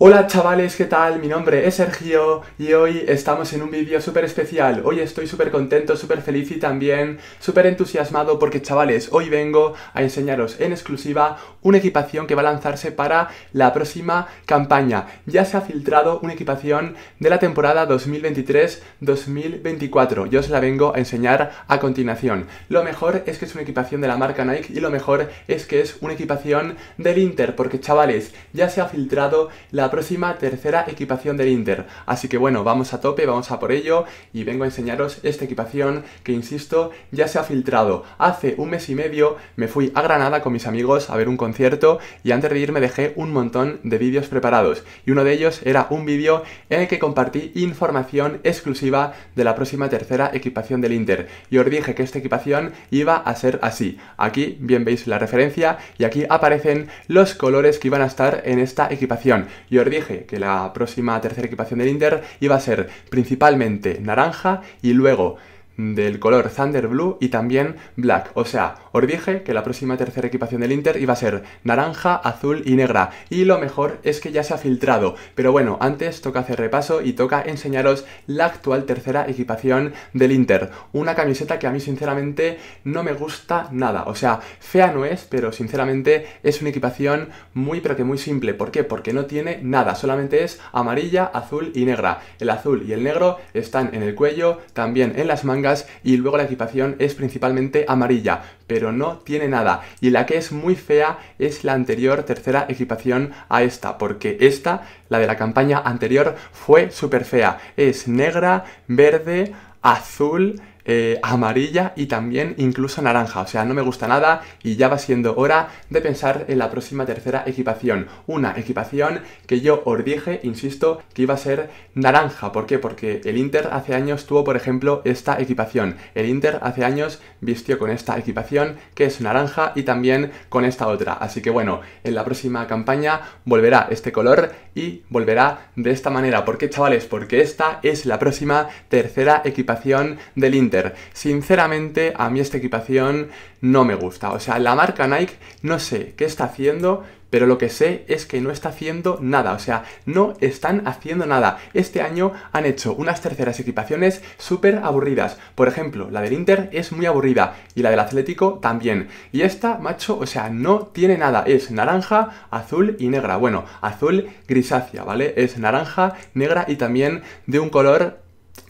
Hola chavales, ¿qué tal? Mi nombre es Sergio y hoy estamos en un vídeo súper especial. Hoy estoy súper contento, súper feliz y también súper entusiasmado porque chavales, hoy vengo a enseñaros en exclusiva una equipación que va a lanzarse para la próxima campaña. Ya se ha filtrado una equipación de la temporada 2023-2024. Yo os la vengo a enseñar a continuación. Lo mejor es que es una equipación de la marca Nike y lo mejor es que es una equipación del Inter porque chavales, ya se ha filtrado la próxima tercera equipación del Inter. Así que bueno, vamos a tope, vamos a por ello y vengo a enseñaros esta equipación que, insisto, ya se ha filtrado. Hace un mes y medio me fui a Granada con mis amigos a ver un concierto y antes de irme dejé un montón de vídeos preparados y uno de ellos era un vídeo en el que compartí información exclusiva de la próxima tercera equipación del Inter y os dije que esta equipación iba a ser así. Aquí bien veis la referencia y aquí aparecen los colores que iban a estar en esta equipación. Y dije que la próxima tercera equipación del Inter iba a ser principalmente naranja y luego del color Thunder Blue y también Black. O sea, os dije que la próxima tercera equipación del Inter iba a ser naranja, azul y negra. Y lo mejor es que ya se ha filtrado. Pero bueno, antes toca hacer repaso y toca enseñaros la actual tercera equipación del Inter. Una camiseta que a mí sinceramente no me gusta nada. O sea, fea no es, pero sinceramente es una equipación muy pero que muy simple. ¿Por qué? Porque no tiene nada. Solamente es amarilla, azul y negra. El azul y el negro están en el cuello, también en las mangas y luego la equipación es principalmente amarilla, pero no tiene nada. Y la que es muy fea es la anterior tercera equipación a esta, porque esta, la de la campaña anterior, fue súper fea. Es negra, verde, azul eh, amarilla y también incluso naranja. O sea, no me gusta nada y ya va siendo hora de pensar en la próxima tercera equipación. Una equipación que yo os dije, insisto, que iba a ser naranja. ¿Por qué? Porque el Inter hace años tuvo, por ejemplo, esta equipación. El Inter hace años vistió con esta equipación que es naranja y también con esta otra. Así que bueno, en la próxima campaña volverá este color y volverá de esta manera. ¿Por qué, chavales? Porque esta es la próxima tercera equipación del Inter. Sinceramente, a mí esta equipación no me gusta. O sea, la marca Nike no sé qué está haciendo, pero lo que sé es que no está haciendo nada, o sea, no están haciendo nada. Este año han hecho unas terceras equipaciones súper aburridas. Por ejemplo, la del Inter es muy aburrida y la del Atlético también. Y esta, macho, o sea, no tiene nada. Es naranja, azul y negra. Bueno, azul grisácea, ¿vale? Es naranja, negra y también de un color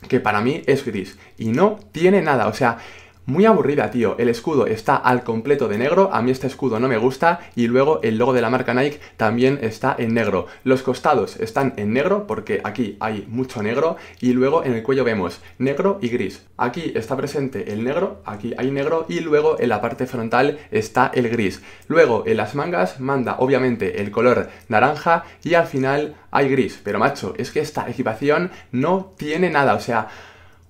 que para mí es gris y no tiene nada. O sea, muy aburrida, tío. El escudo está al completo de negro, a mí este escudo no me gusta, y luego el logo de la marca Nike también está en negro. Los costados están en negro, porque aquí hay mucho negro, y luego en el cuello vemos negro y gris. Aquí está presente el negro, aquí hay negro, y luego en la parte frontal está el gris. Luego en las mangas manda obviamente el color naranja, y al final hay gris. Pero macho, es que esta equipación no tiene nada, o sea...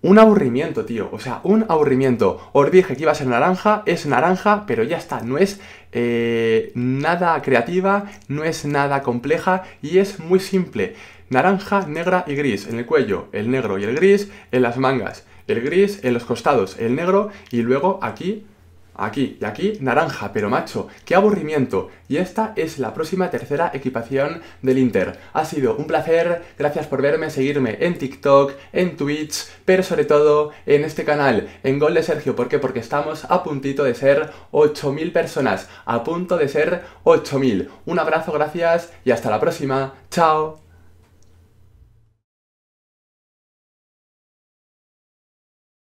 Un aburrimiento, tío. O sea, un aburrimiento. Os dije que iba a ser naranja, es naranja, pero ya está. No es eh, nada creativa, no es nada compleja y es muy simple. Naranja, negra y gris. En el cuello, el negro y el gris. En las mangas, el gris. En los costados, el negro. Y luego aquí, aquí y aquí naranja, pero macho, qué aburrimiento. Y esta es la próxima tercera equipación del Inter. Ha sido un placer, gracias por verme, seguirme en TikTok, en Twitch, pero sobre todo en este canal, en Gol de Sergio. ¿Por qué? Porque estamos a puntito de ser 8.000 personas, a punto de ser 8.000. Un abrazo, gracias y hasta la próxima. Chao.